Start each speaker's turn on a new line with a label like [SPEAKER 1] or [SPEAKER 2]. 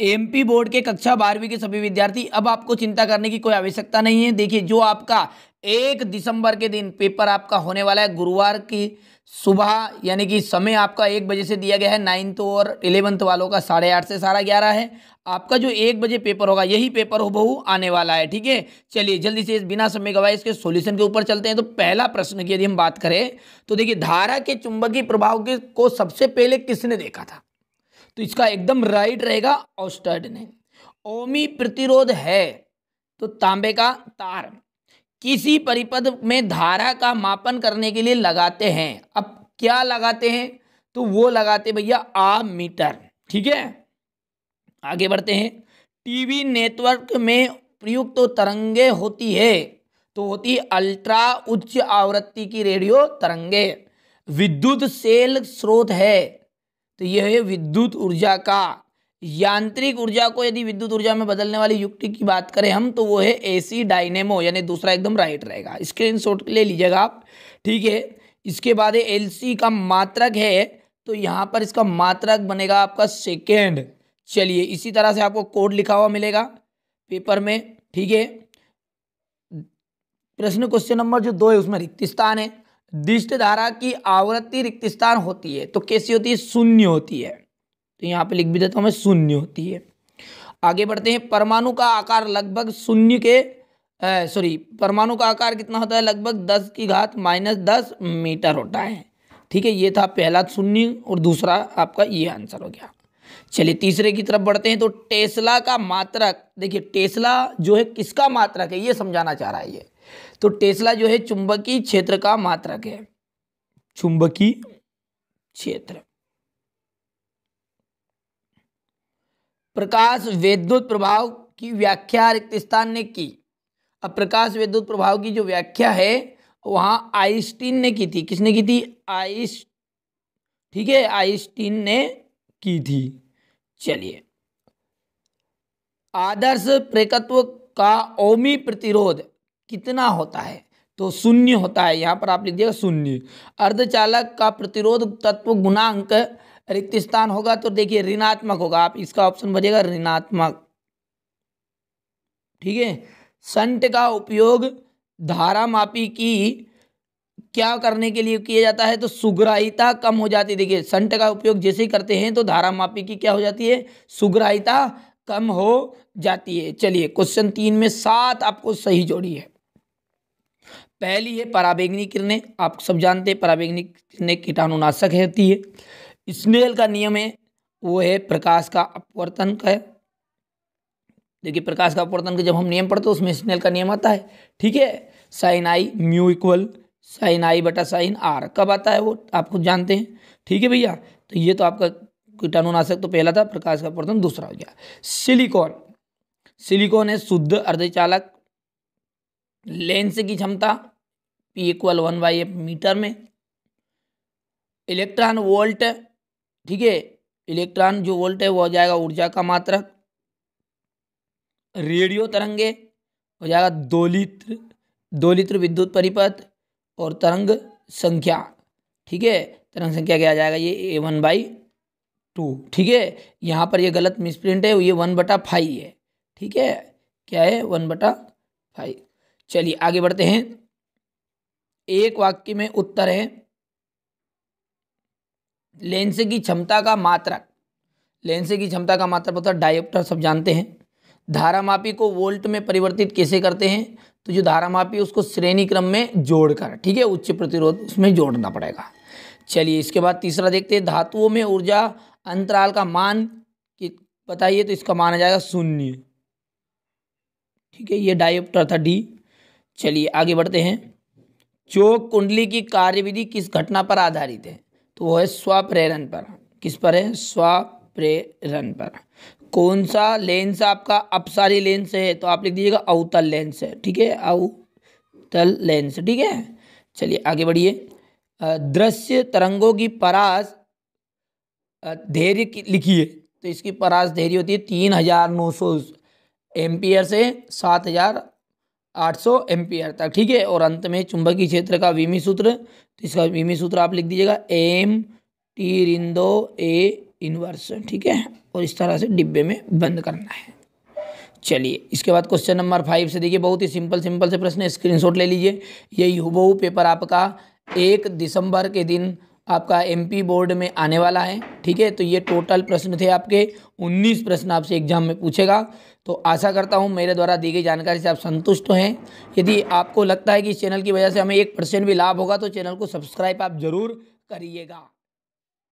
[SPEAKER 1] MP board के कक्षा बारहवीं के सभी विद्यार्थी अब आपको चिंता करने की कोई आवश्यकता नहीं है देखिए जो आपका एक दिसंबर के दिन पेपर आपका होने वाला है गुरुवार की सुबह यानी कि समय आपका एक बजे से दिया गया है नाइन्थ और इलेवंथ वालों का साढ़े आठ से साढ़े ग्यारह है आपका जो एक बजे पेपर होगा यही पेपर हो बहु आने वाला है ठीक है चलिए जल्दी से बिना समय गवाए इसके सॉल्यूशन के ऊपर चलते हैं तो पहला प्रश्न की यदि हम बात करें तो देखिए धारा के चुंबकीय प्रभाव के को सबसे पहले किसने देखा था तो इसका एकदम राइट रहेगा ऑस्टर्ड ओमी प्रतिरोध है तो तांबे का तार किसी परिपद में धारा का मापन करने के लिए लगाते हैं अब क्या लगाते हैं तो वो लगाते भैया आ मीटर ठीक है आगे बढ़ते हैं टीवी नेटवर्क में प्रयुक्त तो तरंगे होती है तो होती है अल्ट्रा उच्च आवृत्ति की रेडियो तरंगे विद्युत सेल स्रोत है तो यह है विद्युत ऊर्जा का यांत्रिक ऊर्जा को यदि विद्युत ऊर्जा में बदलने वाली युक्ति की बात करें हम तो वो है एसी डायनेमो यानी दूसरा एकदम राइट रहेगा स्क्रीन शॉट ले लीजिएगा आप ठीक है इसके बाद एल सी का मात्रक है तो यहाँ पर इसका मात्रक बनेगा आपका सेकेंड चलिए इसी तरह से आपको कोड लिखा हुआ मिलेगा पेपर में ठीक है प्रश्न क्वेश्चन नंबर जो दो है उसमें रिक्त स्थान है दिष्ट धारा की आवृत्ति रिक्त स्थान होती है तो कैसी होती है शून्य होती है तो यहाँ पे लिख भी देता हूँ मैं शून्य होती है आगे बढ़ते हैं परमाणु का आकार लगभग शून्य के सॉरी परमाणु का आकार कितना होता है लगभग दस की घात माइनस दस मीटर होता है ठीक है ये था पहला शून्य और दूसरा आपका ये आंसर हो गया चलिए तीसरे की तरफ बढ़ते हैं तो टेस्ला का मात्रक देखिए टेस्ला जो है किसका मात्रक है ये समझाना चाह रहा है ये तो टेस्ला जो है चुंबकीय क्षेत्र का मात्रक है चुंबकीय क्षेत्र प्रकाश वैद्युत प्रभाव की व्याख्या रिक्त स्थान ने की अब प्रकाश वैद्युत प्रभाव की जो व्याख्या है वहां आइंस्टीन ने की थी किसने की थी आइस ठीक है आइंस्टीन ने की थी चलिए आदर्श प्रेकत्व का ओमी प्रतिरोध कितना होता है तो शून्य होता है यहाँ पर आप लिख शून्य अर्धचालक का प्रतिरोध तत्व गुणांक रिक्त स्थान होगा तो देखिए ऋणात्मक होगा आप इसका ऑप्शन बजेगा ऋणात्मक ठीक है संट का उपयोग धारा मापी की क्या करने के लिए किया जाता है तो सुग्राहिता कम हो जाती है देखिए संट का उपयोग जैसे ही करते हैं तो धारा मापी की क्या हो जाती है सुग्राहिता कम हो जाती है चलिए क्वेश्चन तीन में सात आपको सही जोड़ी है पहली है पराबैंगनी किरणें आप सब जानते हैं पराबैंगनी किरणें कीटाणुनाशक होती है स्नेल का नियम है वो है प्रकाश का अपवर्तन का है देखिए प्रकाश का अपवर्तन का जब हम नियम पढ़ते उसमें स्नेल का नियम आता है ठीक है sine I mu equal sine I बटा साइन आर कब आता है वो आपको जानते हैं ठीक है भैया तो ये तो आपका कीटाणुनाशक तो पहला था प्रकाश का अपवर्तन दूसरा हो गया सिलिकॉन सिलिकॉन है शुद्ध अर्धचालक लेंस की क्षमता P equal one by F metre में इलेक्ट्रॉन वोल्ट ठीक है इलेक्ट्रॉन जो वोल्ट है वो हो जाएगा ऊर्जा का मात्रक रेडियो तरंगे हो जाएगा दो लीटर दो लीटर विद्युत परिपथ और तरंग संख्या ठीक है तरंग संख्या क्या आ जाएगा ये ए वन बाई टू ठीक है यहाँ पर ये गलत मिसप्रिंट है ये वन बटा फाइव है ठीक है क्या है वन बटा फाइव चलिए आगे बढ़ते हैं एक वाक्य में उत्तर है लेंस की क्षमता का मात्रक लेंस की क्षमता का मात्रक होता है डायोप्टर सब जानते हैं धारामापी को वोल्ट में परिवर्तित कैसे करते हैं तो जो धारामापी उसको श्रेणी क्रम में जोड़कर ठीक है उच्च प्रतिरोध उसमें जोड़ना पड़ेगा चलिए इसके बाद तीसरा देखते हैं धातुओं में ऊर्जा अंतराल का मान बताइए तो इसका माना जाएगा शून्य ठीक है ये डायोप्टर था डी चलिए आगे बढ़ते हैं चोक कुंडली की कार्यविधि किस घटना पर आधारित है तो वो है स्वप्रेरण पर किस पर है स्वप्रेरण पर कौन सा लेंस आपका अपसारी लेंस है तो आप लिख दीजिएगा अवतल लेंस है ठीक है अवतल लेंस ठीक है चलिए आगे बढ़िए दृश्य तरंगों की परास धैर्य लिखिए तो इसकी परास धैर्य होती है तीन हज़ार नौ सौ एम्पियर से सात हज़ार 800 एम्पियर तक ठीक है और अंत में चुंबकीय क्षेत्र का विमी सूत्र तो इसका विमी सूत्र आप लिख दीजिएगा एम टी रिंदो ए इनवर्स ठीक है और इस तरह से डिब्बे में बंद करना है चलिए इसके बाद क्वेश्चन नंबर फाइव से देखिए बहुत ही सिंपल सिंपल से प्रश्न स्क्रीनशॉट ले लीजिए यही हुबहू पेपर आपका एक दिसंबर के दिन आपका एमपी बोर्ड में आने वाला है ठीक है तो ये टोटल प्रश्न थे आपके 19 प्रश्न आपसे एग्जाम में पूछेगा तो आशा करता हूँ मेरे द्वारा दी गई जानकारी से आप संतुष्ट हैं यदि आपको लगता है कि इस चैनल की वजह से हमें एक परसेंट भी लाभ होगा तो चैनल को सब्सक्राइब आप ज़रूर करिएगा